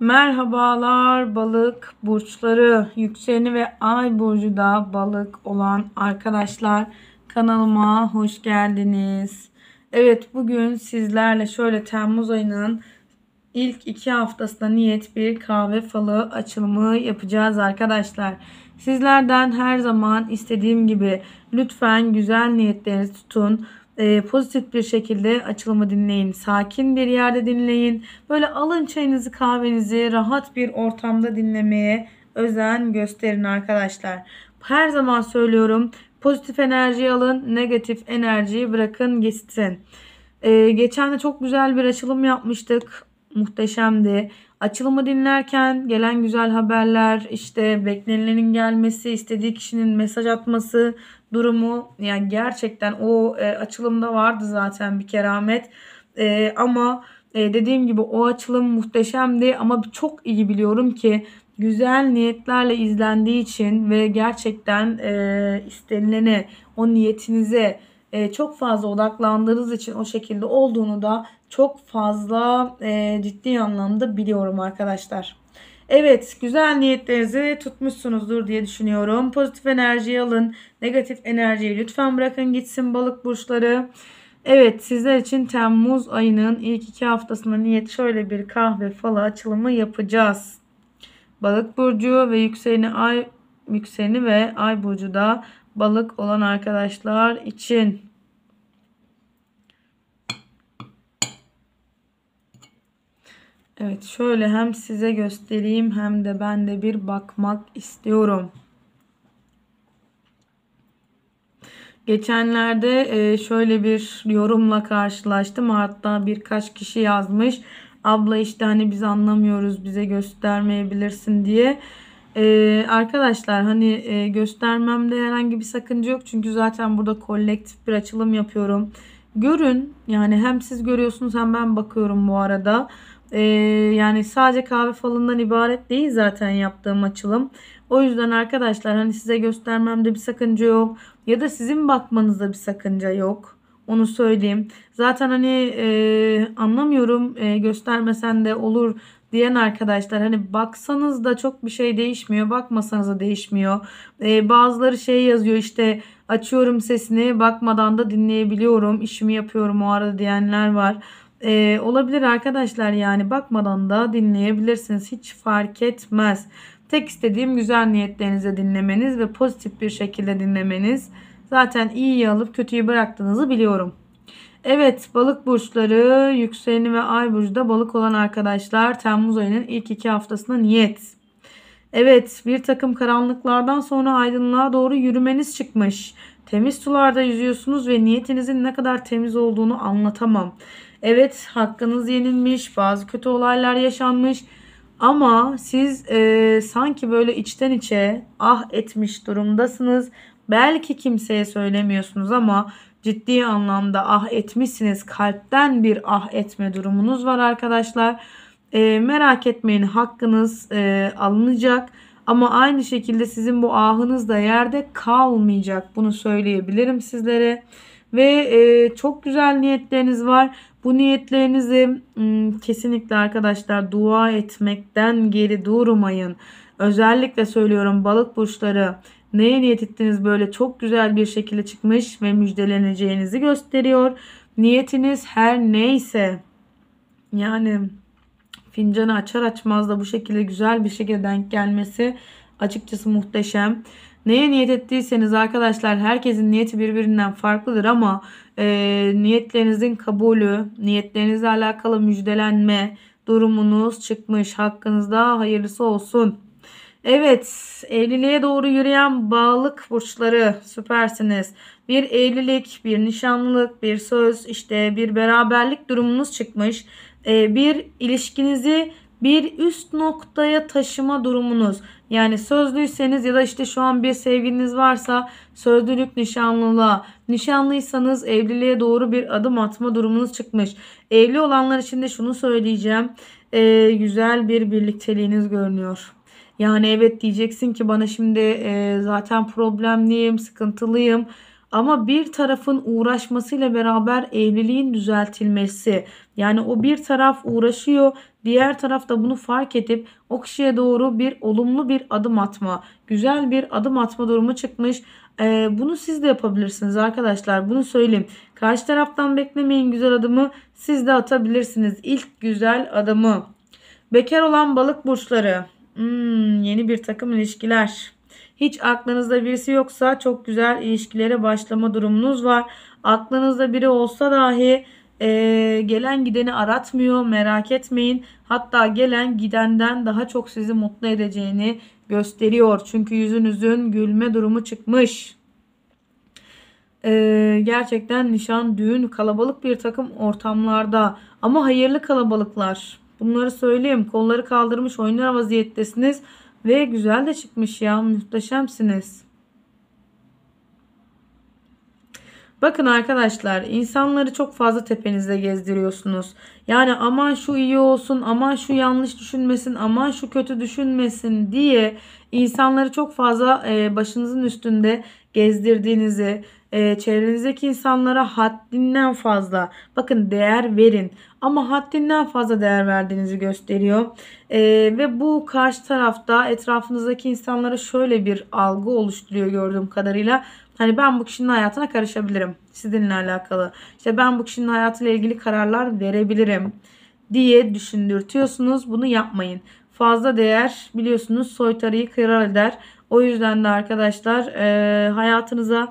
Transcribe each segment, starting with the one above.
Merhabalar balık burçları yükseleni ve ay burcu da balık olan arkadaşlar kanalıma hoş geldiniz. Evet bugün sizlerle şöyle Temmuz ayının ilk iki haftasında niyet bir kahve falı açılımı yapacağız arkadaşlar. Sizlerden her zaman istediğim gibi lütfen güzel niyetlerinizi tutun e, pozitif bir şekilde açılımı dinleyin. Sakin bir yerde dinleyin. Böyle alın çayınızı kahvenizi rahat bir ortamda dinlemeye özen gösterin arkadaşlar. Her zaman söylüyorum pozitif enerjiyi alın negatif enerjiyi bırakın gitsin. Ee, geçen de çok güzel bir açılım yapmıştık. Muhteşemdi. Açılımı dinlerken gelen güzel haberler, işte beklenilenin gelmesi, istediği kişinin mesaj atması, durumu yani gerçekten o e, açılımda vardı zaten bir keramet. E, ama e, dediğim gibi o açılım muhteşemdi ama çok iyi biliyorum ki güzel niyetlerle izlendiği için ve gerçekten e, istenilene o niyetinize e, çok fazla odaklandığınız için o şekilde olduğunu da çok fazla e, ciddi anlamda biliyorum arkadaşlar. Evet güzel niyetlerinizi tutmuşsunuzdur diye düşünüyorum. Pozitif enerjiyi alın. Negatif enerjiyi lütfen bırakın gitsin balık burçları. Evet sizler için Temmuz ayının ilk iki haftasında niyet şöyle bir kahve falı açılımı yapacağız. Balık burcu ve yükseleni ay yükseleni ve ay burcu da balık olan arkadaşlar için Evet şöyle hem size göstereyim hem de ben de bir bakmak istiyorum. Geçenlerde e, şöyle bir yorumla karşılaştım. Hatta birkaç kişi yazmış. Abla işte hani biz anlamıyoruz bize göstermeyebilirsin diye. Ee, arkadaşlar hani e, göstermemde herhangi bir sakınca yok. Çünkü zaten burada kolektif bir açılım yapıyorum. Görün yani hem siz görüyorsunuz hem ben bakıyorum bu arada. Bu arada ee, yani sadece kahve falından ibaret değil zaten yaptığım açılım. O yüzden arkadaşlar hani size göstermemde bir sakınca yok. Ya da sizin bakmanızda bir sakınca yok. Onu söyleyeyim. Zaten hani e, anlamıyorum e, göstermesen de olur diyen arkadaşlar hani baksanız da çok bir şey değişmiyor. Bakmasanız da değişmiyor. Ee, bazıları şey yazıyor işte açıyorum sesini bakmadan da dinleyebiliyorum. işimi yapıyorum o arada diyenler var e, olabilir arkadaşlar yani bakmadan da dinleyebilirsiniz hiç fark etmez. Tek istediğim güzel niyetlerinize dinlemeniz ve pozitif bir şekilde dinlemeniz. Zaten iyiyi alıp kötüyü bıraktığınızı biliyorum. Evet balık burçları yükseleni ve ay burcu da balık olan arkadaşlar Temmuz ayının ilk iki haftasına niyet. Evet bir takım karanlıklardan sonra aydınlığa doğru yürümeniz çıkmış. Temiz sularda yüzüyorsunuz ve niyetinizin ne kadar temiz olduğunu anlatamam. Evet hakkınız yenilmiş, bazı kötü olaylar yaşanmış ama siz e, sanki böyle içten içe ah etmiş durumdasınız. Belki kimseye söylemiyorsunuz ama ciddi anlamda ah etmişsiniz. Kalpten bir ah etme durumunuz var arkadaşlar. E, merak etmeyin hakkınız e, alınacak. Ama aynı şekilde sizin bu ahınız da yerde kalmayacak. Bunu söyleyebilirim sizlere. Ve e, çok güzel niyetleriniz var. Bu niyetlerinizi m, kesinlikle arkadaşlar dua etmekten geri durmayın. Özellikle söylüyorum balık burçları neye niyet ettiniz böyle çok güzel bir şekilde çıkmış ve müjdeleneceğinizi gösteriyor. Niyetiniz her neyse yani fincanı açar açmaz da bu şekilde güzel bir şekilde denk gelmesi açıkçası muhteşem. Neye niyet ettiyseniz arkadaşlar herkesin niyeti birbirinden farklıdır ama e, niyetlerinizin kabulü, niyetlerinizle alakalı müjdelenme durumunuz çıkmış. Hakkınızda hayırlısı olsun. Evet evliliğe doğru yürüyen bağlılık burçları süpersiniz. Bir evlilik, bir nişanlılık, bir söz işte bir beraberlik durumunuz çıkmış. E, bir ilişkinizi bir üst noktaya taşıma durumunuz. Yani sözlüyseniz ya da işte şu an bir sevgiliniz varsa sözlülük nişanlılığa, nişanlıysanız evliliğe doğru bir adım atma durumunuz çıkmış. Evli olanlar için de şunu söyleyeceğim. Ee, güzel bir birlikteliğiniz görünüyor. Yani evet diyeceksin ki bana şimdi e, zaten problemliyim, sıkıntılıyım. Ama bir tarafın uğraşmasıyla beraber evliliğin düzeltilmesi yani o bir taraf uğraşıyor diğer taraf da bunu fark edip o kişiye doğru bir olumlu bir adım atma güzel bir adım atma durumu çıkmış. Ee, bunu siz de yapabilirsiniz arkadaşlar bunu söyleyeyim. Karşı taraftan beklemeyin güzel adımı siz de atabilirsiniz ilk güzel adımı. Bekar olan balık burçları. Hmm, yeni bir takım ilişkiler. Hiç aklınızda birisi yoksa çok güzel ilişkilere başlama durumunuz var. Aklınızda biri olsa dahi e, gelen gideni aratmıyor merak etmeyin. Hatta gelen gidenden daha çok sizi mutlu edeceğini gösteriyor. Çünkü yüzünüzün gülme durumu çıkmış. Ee, gerçekten nişan, düğün, kalabalık bir takım ortamlarda ama hayırlı kalabalıklar. Bunları söyleyeyim. Kolları kaldırmış oynar vaziyettesiniz. Ve güzel de çıkmış ya. Muhteşemsiniz. Bakın arkadaşlar insanları çok fazla tepenizde gezdiriyorsunuz. Yani aman şu iyi olsun, aman şu yanlış düşünmesin, aman şu kötü düşünmesin diye insanları çok fazla e, başınızın üstünde gezdirdiğinizi, e, çevrenizdeki insanlara haddinden fazla bakın değer verin ama haddinden fazla değer verdiğinizi gösteriyor. E, ve bu karşı tarafta etrafınızdaki insanlara şöyle bir algı oluşturuyor gördüğüm kadarıyla. Hani ben bu kişinin hayatına karışabilirim. Sizinle alakalı. İşte ben bu kişinin hayatıyla ilgili kararlar verebilirim diye düşündürtüyorsunuz. Bunu yapmayın. Fazla değer biliyorsunuz soytarıyı kırar eder. O yüzden de arkadaşlar e, hayatınıza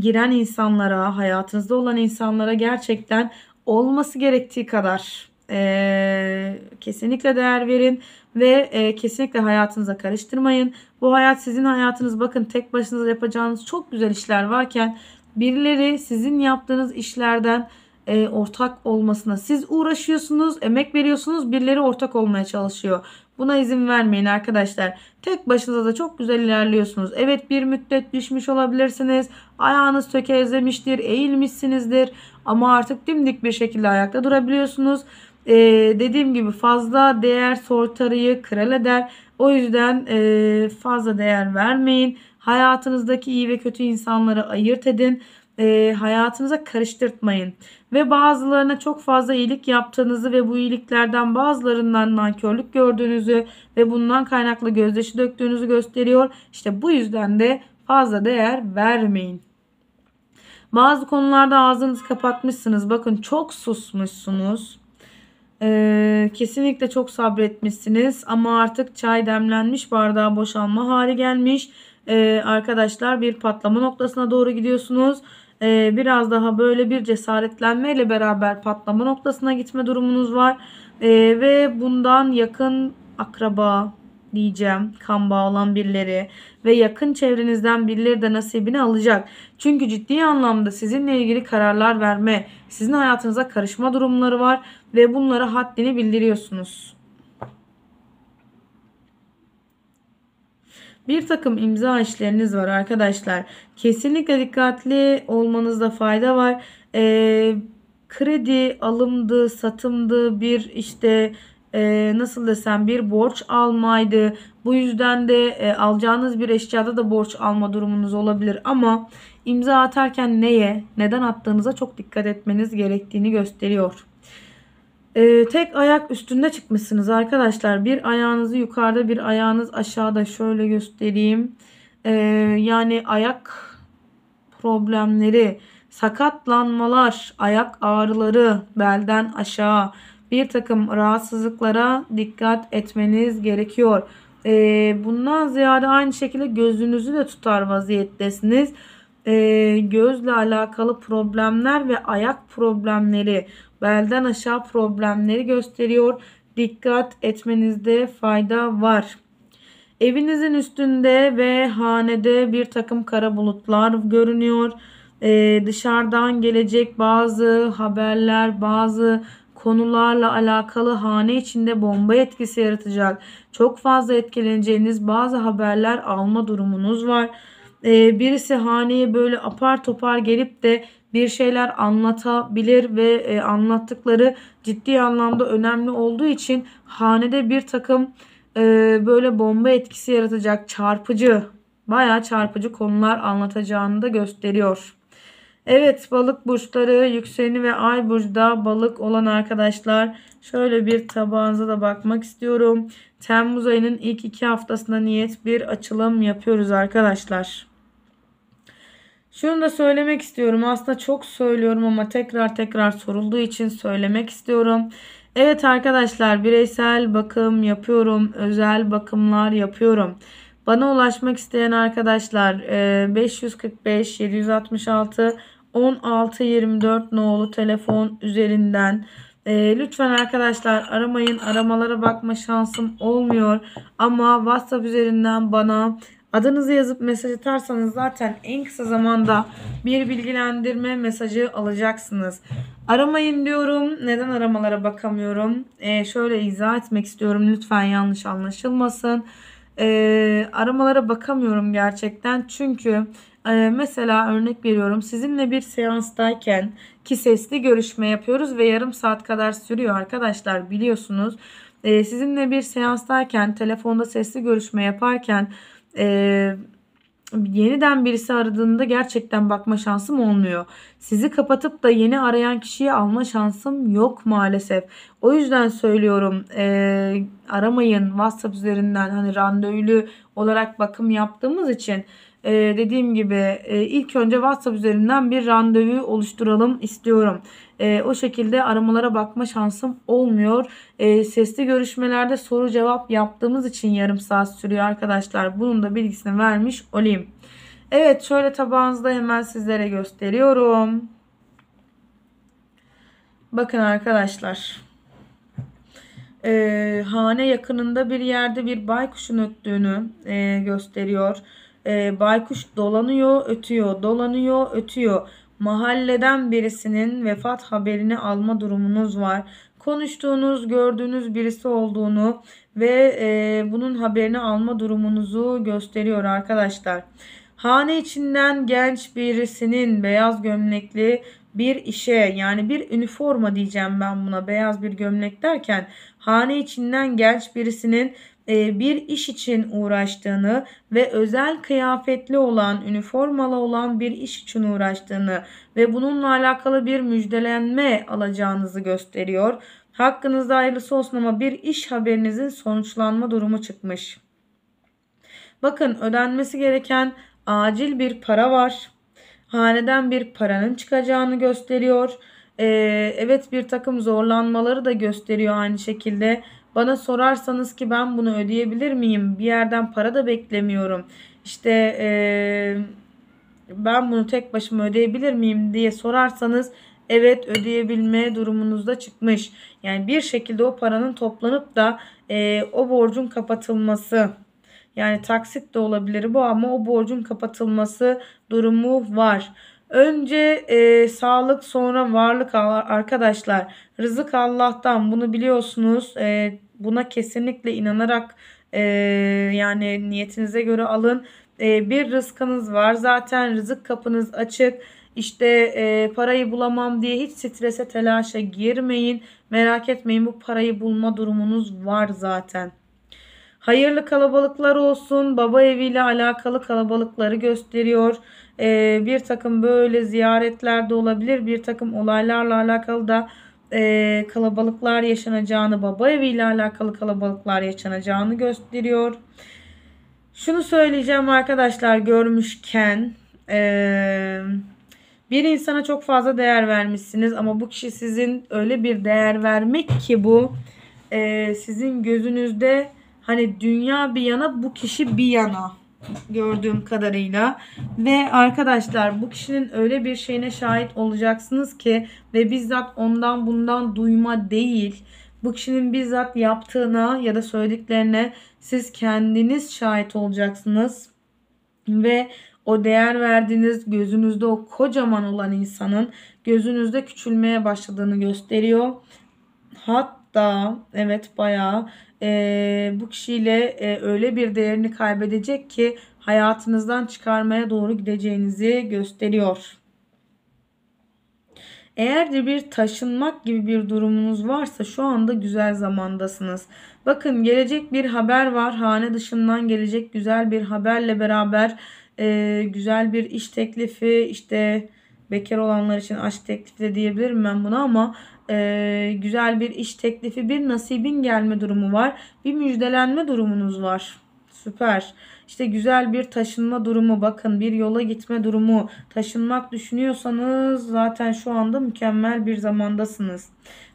giren insanlara, hayatınızda olan insanlara gerçekten olması gerektiği kadar e, kesinlikle değer verin ve e, kesinlikle hayatınıza karıştırmayın. Bu hayat sizin hayatınız. Bakın tek başınıza yapacağınız çok güzel işler varken birileri sizin yaptığınız işlerden e, ortak olmasına siz uğraşıyorsunuz, emek veriyorsunuz, birileri ortak olmaya çalışıyor. Buna izin vermeyin arkadaşlar. Tek başınıza da çok güzel ilerliyorsunuz. Evet bir müddet düşmüş olabilirsiniz. Ayağınız tökezlemiştir, eğilmişsinizdir. Ama artık dimdik bir şekilde ayakta durabiliyorsunuz. Ee, dediğim gibi fazla değer sortarıyı kral eder. O yüzden e, fazla değer vermeyin. Hayatınızdaki iyi ve kötü insanları ayırt edin e, hayatınıza karıştırtmayın. Ve bazılarına çok fazla iyilik yaptığınızı ve bu iyiliklerden bazılarından nankörlük gördüğünüzü ve bundan kaynaklı gözyaşı döktüğünüzü gösteriyor. İşte bu yüzden de fazla değer vermeyin. Bazı konularda ağzınızı kapatmışsınız. Bakın çok susmuşsunuz. Ee, kesinlikle çok sabretmişsiniz ama artık çay demlenmiş bardağa boşalma hali gelmiş. Ee, arkadaşlar bir patlama noktasına doğru gidiyorsunuz ee, biraz daha böyle bir cesaretlenmeyle beraber patlama noktasına gitme durumunuz var. Ee, ve bundan yakın akraba diyeceğim kan bağı olan birileri ve yakın çevrenizden birileri de nasibini alacak. Çünkü ciddi anlamda sizinle ilgili kararlar verme, sizin hayatınıza karışma durumları var ve bunlara haddini bildiriyorsunuz. Bir takım imza işleriniz var arkadaşlar. Kesinlikle dikkatli olmanızda fayda var. E, kredi alımdı, satımdı, bir işte e, nasıl desem bir borç almaydı. Bu yüzden de e, alacağınız bir eşyada da borç alma durumunuz olabilir ama imza atarken neye, neden attığınıza çok dikkat etmeniz gerektiğini gösteriyor. Ee, tek ayak üstünde çıkmışsınız arkadaşlar. Bir ayağınızı yukarıda bir ayağınız aşağıda. Şöyle göstereyim. Ee, yani ayak problemleri, sakatlanmalar, ayak ağrıları, belden aşağı bir takım rahatsızlıklara dikkat etmeniz gerekiyor. Ee, bundan ziyade aynı şekilde gözünüzü de tutar vaziyettesiniz. Ee, gözle alakalı problemler ve ayak problemleri belden aşağı problemleri gösteriyor. Dikkat etmenizde fayda var. Evinizin üstünde ve hanede bir takım kara bulutlar görünüyor. Ee, dışarıdan gelecek bazı haberler, bazı konularla alakalı hane içinde bomba etkisi yaratacak. Çok fazla etkileneceğiniz bazı haberler alma durumunuz var. Ee, birisi haneye böyle apar topar gelip de bir şeyler anlatabilir ve e, anlattıkları ciddi anlamda önemli olduğu için hanede bir takım e, böyle bomba etkisi yaratacak çarpıcı bayağı çarpıcı konular anlatacağını da gösteriyor. Evet balık burçları yükseleni ve ay burcu da balık olan arkadaşlar şöyle bir tabağınıza da bakmak istiyorum. Temmuz ayının ilk iki haftasında niyet bir açılım yapıyoruz arkadaşlar. Şunu da söylemek istiyorum. Aslında çok söylüyorum ama tekrar tekrar sorulduğu için söylemek istiyorum. Evet arkadaşlar bireysel bakım yapıyorum. Özel bakımlar yapıyorum. Bana ulaşmak isteyen arkadaşlar 545 766 1624 nolu telefon üzerinden e, lütfen arkadaşlar aramayın. Aramalara bakma şansım olmuyor. Ama WhatsApp üzerinden bana adınızı yazıp mesaj atarsanız zaten en kısa zamanda bir bilgilendirme mesajı alacaksınız. Aramayın diyorum. Neden aramalara bakamıyorum? E, şöyle izah etmek istiyorum. Lütfen yanlış anlaşılmasın. E, aramalara bakamıyorum gerçekten. Çünkü ee, mesela örnek veriyorum sizinle bir seanstayken ki sesli görüşme yapıyoruz ve yarım saat kadar sürüyor arkadaşlar biliyorsunuz. E, sizinle bir seanstayken telefonda sesli görüşme yaparken e, yeniden birisi aradığında gerçekten bakma şansım olmuyor. Sizi kapatıp da yeni arayan kişiyi alma şansım yok maalesef. O yüzden söylüyorum e, aramayın WhatsApp üzerinden hani randevulu olarak bakım yaptığımız için e, dediğim gibi e, ilk önce WhatsApp üzerinden bir randevu oluşturalım istiyorum. E, o şekilde aramalara bakma şansım olmuyor. E, sesli görüşmelerde soru cevap yaptığımız için yarım saat sürüyor arkadaşlar. Bunun da bilgisini vermiş olayım. Evet şöyle tabağınızda hemen sizlere gösteriyorum. Bakın arkadaşlar. E, hane yakınında bir yerde bir baykuşun öttüğünü e, gösteriyor e, baykuş dolanıyor, ötüyor, dolanıyor, ötüyor. Mahalleden birisinin vefat haberini alma durumunuz var. Konuştuğunuz, gördüğünüz birisi olduğunu ve e, bunun haberini alma durumunuzu gösteriyor arkadaşlar. Hane içinden genç birisinin beyaz gömlekli bir işe yani bir üniforma diyeceğim ben buna beyaz bir gömlek derken hane içinden genç birisinin e, bir iş için uğraştığını ve özel kıyafetli olan, üniformalı olan bir iş için uğraştığını ve bununla alakalı bir müjdelenme alacağınızı gösteriyor. Hakkınızda hayırlısı olsun ama bir iş haberinizin sonuçlanma durumu çıkmış. Bakın ödenmesi gereken acil bir para var. Haneden bir paranın çıkacağını gösteriyor. Ee, evet bir takım zorlanmaları da gösteriyor aynı şekilde. Bana sorarsanız ki ben bunu ödeyebilir miyim? Bir yerden para da beklemiyorum. İşte ee, ben bunu tek başıma ödeyebilir miyim diye sorarsanız evet ödeyebilme durumunuzda çıkmış. Yani bir şekilde o paranın toplanıp da e, o borcun kapatılması yani taksit de olabilir bu ama o borcun kapatılması durumu var. Önce e, sağlık sonra varlık arkadaşlar rızık Allah'tan bunu biliyorsunuz e, Buna kesinlikle inanarak e, yani niyetinize göre alın. E, bir rızkınız var zaten rızık kapınız açık. İşte e, parayı bulamam diye hiç strese telaşa girmeyin. Merak etmeyin bu parayı bulma durumunuz var zaten. Hayırlı kalabalıklar olsun. Baba eviyle alakalı kalabalıkları gösteriyor. Ee, bir takım böyle ziyaretler de olabilir. Bir takım olaylarla alakalı da e, kalabalıklar yaşanacağını, baba eviyle alakalı kalabalıklar yaşanacağını gösteriyor. Şunu söyleyeceğim arkadaşlar görmüşken e, bir insana çok fazla değer vermişsiniz ama bu kişi sizin öyle bir değer vermek ki bu e, sizin gözünüzde hani dünya bir yana bu kişi bir yana gördüğüm kadarıyla ve arkadaşlar bu kişinin öyle bir şeyine şahit olacaksınız ki ve bizzat ondan bundan duyma değil bu kişinin bizzat yaptığına ya da söylediklerine siz kendiniz şahit olacaksınız ve o değer verdiğiniz gözünüzde o kocaman olan insanın gözünüzde küçülmeye başladığını gösteriyor. Hatta evet bayağı e, bu kişiyle e, öyle bir değerini kaybedecek ki hayatınızdan çıkarmaya doğru gideceğinizi gösteriyor. Eğer de bir taşınmak gibi bir durumunuz varsa şu anda güzel zamandasınız. Bakın gelecek bir haber var. Hane dışından gelecek güzel bir haberle beraber e, güzel bir iş teklifi işte bekar olanlar için aşk teklifi de diyebilirim ben buna ama e, güzel bir iş teklifi, bir nasibin gelme durumu var. Bir müjdelenme durumunuz var. Süper. İşte güzel bir taşınma durumu bakın bir yola gitme durumu taşınmak düşünüyorsanız zaten şu anda mükemmel bir zamandasınız.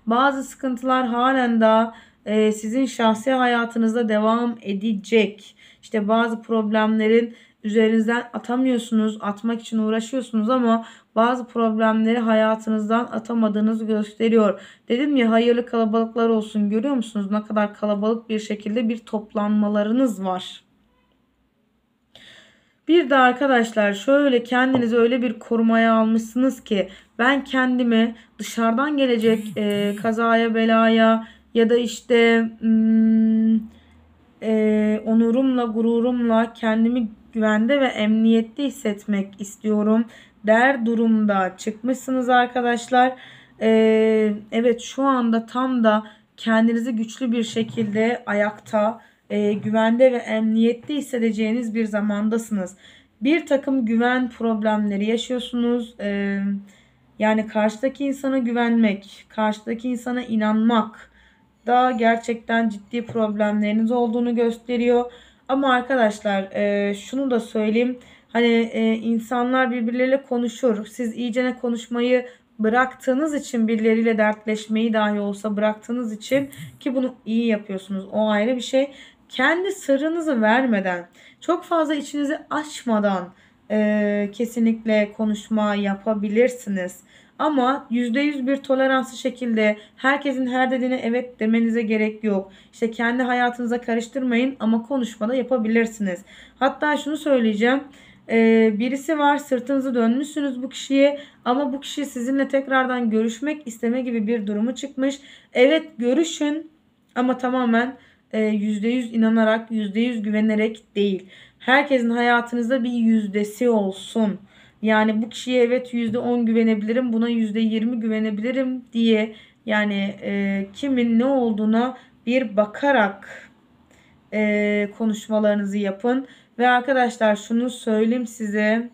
Bazı sıkıntılar halen daha e, sizin şahsi hayatınızda devam edecek. İşte bazı problemlerin üzerinizden atamıyorsunuz, atmak için uğraşıyorsunuz ama bazı problemleri hayatınızdan atamadığınız gösteriyor. Dedim ya hayırlı kalabalıklar olsun görüyor musunuz? Ne kadar kalabalık bir şekilde bir toplanmalarınız var. Bir de arkadaşlar şöyle kendinizi öyle bir korumaya almışsınız ki ben kendimi dışarıdan gelecek e, kazaya belaya ya da işte hmm, e, onurumla gururumla kendimi güvende ve emniyette hissetmek istiyorum der durumda çıkmışsınız arkadaşlar. Ee, evet şu anda tam da kendinizi güçlü bir şekilde ayakta, e, güvende ve emniyette hissedeceğiniz bir zamandasınız. Bir takım güven problemleri yaşıyorsunuz. Ee, yani karşıdaki insana güvenmek, karşıdaki insana inanmak da gerçekten ciddi problemleriniz olduğunu gösteriyor. Ama arkadaşlar e, şunu da söyleyeyim. Hani e, insanlar birbirleriyle konuşur. Siz iyicene konuşmayı bıraktığınız için birileriyle dertleşmeyi dahi olsa bıraktığınız için ki bunu iyi yapıyorsunuz. O ayrı bir şey. Kendi sırrınızı vermeden, çok fazla içinizi açmadan e, kesinlikle konuşma yapabilirsiniz. Ama %100 bir toleranslı şekilde herkesin her dediğine evet demenize gerek yok. İşte kendi hayatınıza karıştırmayın ama konuşmada yapabilirsiniz. Hatta şunu söyleyeceğim. Ee, birisi var sırtınızı dönmüşsünüz bu kişiye ama bu kişi sizinle tekrardan görüşmek isteme gibi bir durumu çıkmış. Evet görüşün ama tamamen e, %100 inanarak %100 güvenerek değil. Herkesin hayatınızda bir yüzdesi olsun. Yani bu kişiye evet %10 güvenebilirim, buna %20 güvenebilirim diye yani e, kimin ne olduğuna bir bakarak e, konuşmalarınızı yapın. Ve arkadaşlar şunu söyleyeyim size.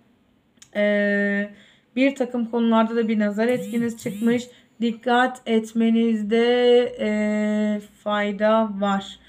E, bir takım konularda da bir nazar etkiniz çıkmış. Dikkat etmenizde e, fayda var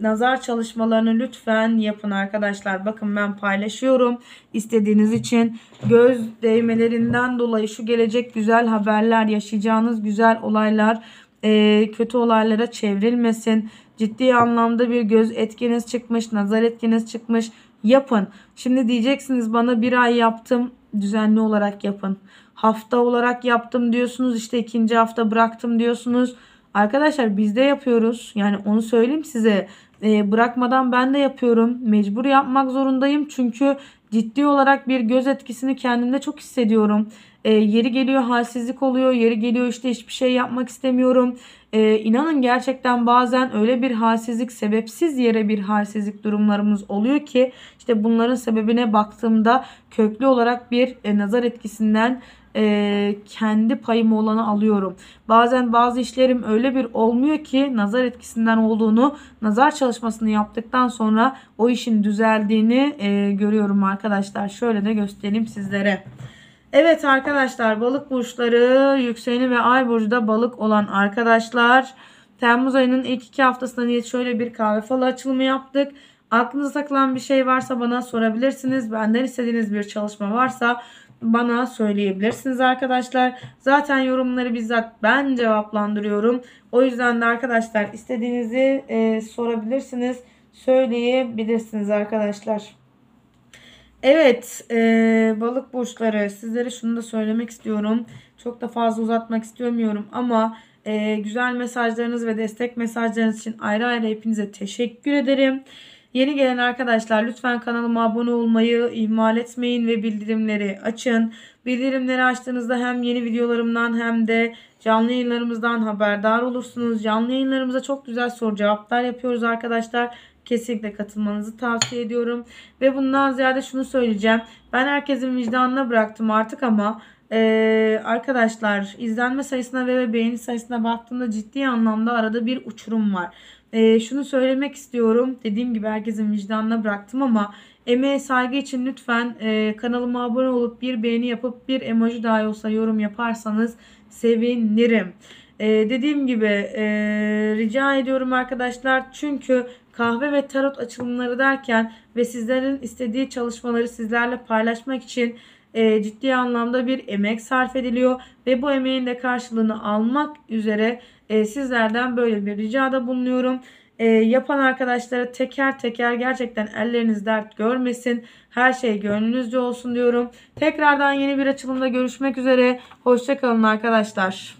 nazar çalışmalarını lütfen yapın arkadaşlar. Bakın ben paylaşıyorum. istediğiniz için göz değmelerinden dolayı şu gelecek güzel haberler, yaşayacağınız güzel olaylar e, kötü olaylara çevrilmesin. Ciddi anlamda bir göz etkiniz çıkmış, nazar etkiniz çıkmış. Yapın. Şimdi diyeceksiniz bana bir ay yaptım. Düzenli olarak yapın. Hafta olarak yaptım diyorsunuz. işte ikinci hafta bıraktım diyorsunuz. Arkadaşlar biz de yapıyoruz. Yani onu söyleyeyim size. Ee, bırakmadan ben de yapıyorum. Mecbur yapmak zorundayım çünkü ciddi olarak bir göz etkisini kendimde çok hissediyorum. E, yeri geliyor halsizlik oluyor, yeri geliyor işte hiçbir şey yapmak istemiyorum. E, inanın gerçekten bazen öyle bir halsizlik, sebepsiz yere bir halsizlik durumlarımız oluyor ki işte bunların sebebine baktığımda köklü olarak bir e, nazar etkisinden e, kendi payım olanı alıyorum. Bazen bazı işlerim öyle bir olmuyor ki nazar etkisinden olduğunu, nazar çalışmasını yaptıktan sonra o işin düzeldiğini e, görüyorum arkadaşlar. Şöyle de göstereyim sizlere. Evet arkadaşlar balık burçları yükseğini ve ay burcu da balık olan arkadaşlar. Temmuz ayının ilk iki haftasında niye şöyle bir kahve falı açılımı yaptık. Aklınızda takılan bir şey varsa bana sorabilirsiniz. Benden istediğiniz bir çalışma varsa bana söyleyebilirsiniz arkadaşlar. Zaten yorumları bizzat ben cevaplandırıyorum. O yüzden de arkadaşlar istediğinizi e, sorabilirsiniz. Söyleyebilirsiniz arkadaşlar. Evet e, balık burçları sizlere şunu da söylemek istiyorum. Çok da fazla uzatmak istemiyorum ama e, güzel mesajlarınız ve destek mesajlarınız için ayrı ayrı hepinize teşekkür ederim. Yeni gelen arkadaşlar lütfen kanalıma abone olmayı ihmal etmeyin ve bildirimleri açın. Bildirimleri açtığınızda hem yeni videolarımdan hem de canlı yayınlarımızdan haberdar olursunuz. Canlı yayınlarımıza çok güzel soru cevaplar yapıyoruz arkadaşlar kesinlikle katılmanızı tavsiye ediyorum. Ve bundan ziyade şunu söyleyeceğim. Ben herkesin vicdanına bıraktım artık ama e, arkadaşlar izlenme sayısına ve beğeni sayısına baktığımda ciddi anlamda arada bir uçurum var. E, şunu söylemek istiyorum. Dediğim gibi herkesin vicdanına bıraktım ama emeğe saygı için lütfen e, kanalıma abone olup bir beğeni yapıp bir emoji dahi olsa yorum yaparsanız sevinirim. E, dediğim gibi e, rica ediyorum arkadaşlar çünkü kahve ve tarot açılımları derken ve sizlerin istediği çalışmaları sizlerle paylaşmak için e, ciddi anlamda bir emek sarf ediliyor ve bu emeğin de karşılığını almak üzere e, sizlerden böyle bir ricada bulunuyorum. E, yapan arkadaşlara teker teker gerçekten elleriniz dert görmesin. Her şey gönlünüzce olsun diyorum. Tekrardan yeni bir açılımda görüşmek üzere. Hoşçakalın arkadaşlar.